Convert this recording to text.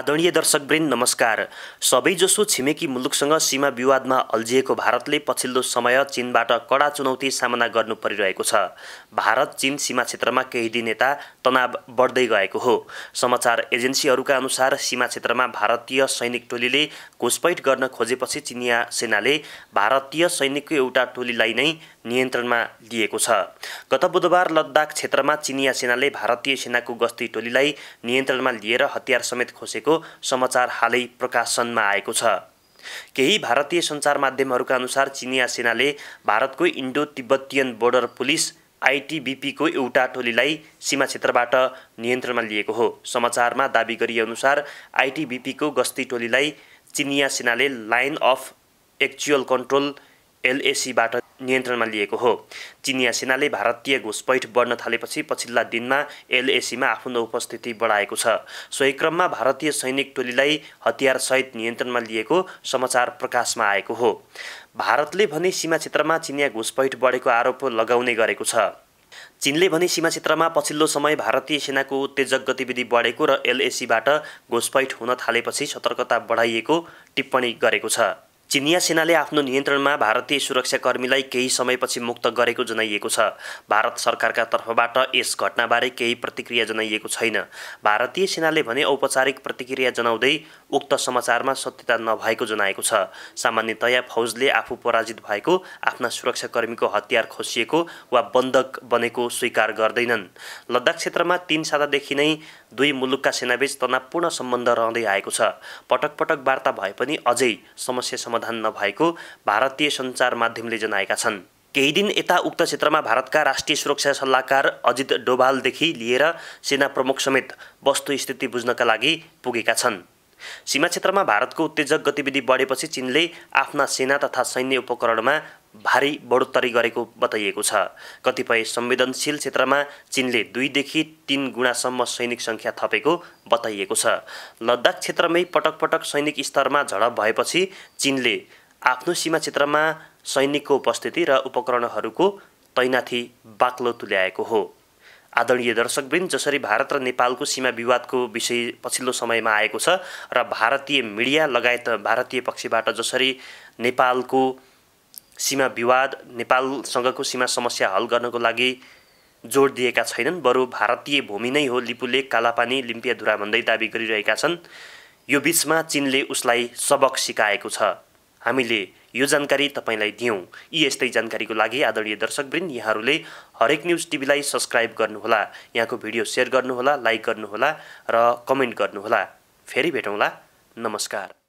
आदरणीय दर्शकवृन्द नमस्कार सबैजसो छिमेकी मुलुकसँग सीमा विवादमा अल्झिएको भारतले पछिल्लो समय चीनबाट कडा चुनौती सामना गर्नु परिरहेको छ भारत चीन सीमा क्षेत्रमा केही दिन यता तनाव बढ्दै गएको हो समाचार एजेन्सीहरूका अनुसार सीमा क्षेत्रमा भारतीय सैनिक टोलीले घुसपैठ गर्न खोजेपछि चिनिया सेनाले भारतीय सैनिकको एउटा टोलीलाई नै नियन्त्रणमा लिएको छ गत बुधबार लद्दाख क्षेत्रमा चिनिया सेनाले भारतीय सेनाको गस्ती टोलीलाई नियन्त्रणमा लिएर हतियार समेत खोसेको समाचार हालै प्रकाशनमा आएको छ केही भारतीय सञ्चार माध्यमहरूका अनुसार चिनिया सेनाले भारतको इन्डो तिब्बतियन बोर्डर पुलिस आइटिबिपीको एउटा टोलीलाई सीमा क्षेत्रबाट नियन्त्रणमा लिएको हो समाचारमा दावी गरिएअनुसार आइटिबिपीको गस्ती टोलीलाई चिनिया सेनाले लाइन अफ एक्चुअल कन्ट्रोल एलएसीबाट नियन्त्रणमा लिएको हो चिनिया सेनाले भारतीय घुसपैठ बढ्न थालेपछि पछिल्ला दिनमा एलएसीमा आफ्नो उपस्थिति बढाएको छ सोही क्रममा भारतीय सैनिक टोलीलाई हतियारसहित नियन्त्रणमा लिएको समाचार प्रकाशमा आएको हो भारतले भने सीमा क्षेत्रमा चिनिया घुसपैठ बढेको आरोप लगाउने गरेको छ चिनले भने सीमा क्षेत्रमा पछिल्लो समय भारतीय सेनाको उत्तेजक गतिविधि बढेको र एलएसीबाट घुसपैठ हुन थालेपछि सतर्कता बढाइएको टिप्पणी गरेको छ चिनिया सेनाले आफ्नो नियन्त्रणमा भारतीय सुरक्षाकर्मीलाई केही समयपछि मुक्त गरेको जनाइएको छ भारत सरकारका तर्फबाट यस घटनाबारे केही प्रतिक्रिया जनाइएको छैन भारतीय सेनाले भने औपचारिक प्रतिक्रिया जनाउँदै उक्त समाचारमा सत्यता नभएको जनाएको छ सामान्यतया फौजले आफू पराजित भएको आफ्ना सुरक्षाकर्मीको हतियार खोसिएको वा बन्धक बनेको स्वीकार गर्दैनन् लद्दाख क्षेत्रमा तिन सातादेखि नै दुई मुलुकका सेनाबीच तनावपूर्ण सम्बन्ध रहँदै आएको छ पटक पटक वार्ता भए पनि अझै समस्या समाधान नभएको भारतीय सञ्चार माध्यमले जनाएका छन् केही दिन यता उक्त क्षेत्रमा भारतका राष्ट्रिय सुरक्षा सल्लाहकार अजित डोभालदेखि लिएर सेना प्रमुख समेत स्थिति बुझ्नका लागि पुगेका छन् सीमा क्षेत्रमा भारतको उत्तेजक गतिविधि बढेपछि चीनले आफ्ना सेना तथा सैन्य उपकरणमा भारी बढोत्तरी गरेको बताइएको छ कतिपय संवेदनशील क्षेत्रमा चीनले दुईदेखि तिन गुणासम्म सैनिक सङ्ख्या थपेको बताइएको छ लद्दाख क्षेत्रमै पटक पटक सैनिक स्तरमा झडप भएपछि चीनले आफ्नो सीमा क्षेत्रमा सैनिकको उपस्थिति र उपकरणहरूको तैनाथी बाक्लो तुल्याएको हो आदरणीय दर्शकवृन्द जसरी भारत र नेपालको सीमा विवादको विषय पछिल्लो समयमा आएको छ र भारतीय मिडिया लगायत भारतीय पक्षबाट जसरी नेपालको सीमा विवाद नेपालसँगको सीमा समस्या हल गर्नको लागि जोड दिएका छैनन् बरु भारतीय भूमि नै हो लिपुले कालापानी लिम्पियाधुरा भन्दै दावी गरिरहेका छन् यो बिचमा चिनले उसलाई सबक सिकाएको छ हामीले यो जानकारी तपाईँलाई दियौँ यी यस्तै जानकारीको लागि आदरणीय दर्शकवृन्द यहाँहरूले हरेक न्युज टिभीलाई सब्सक्राइब गर्नुहोला यहाँको भिडियो सेयर गर्नुहोला लाइक गर्नुहोला र कमेन्ट गर्नुहोला फेरि भेटौँला नमस्कार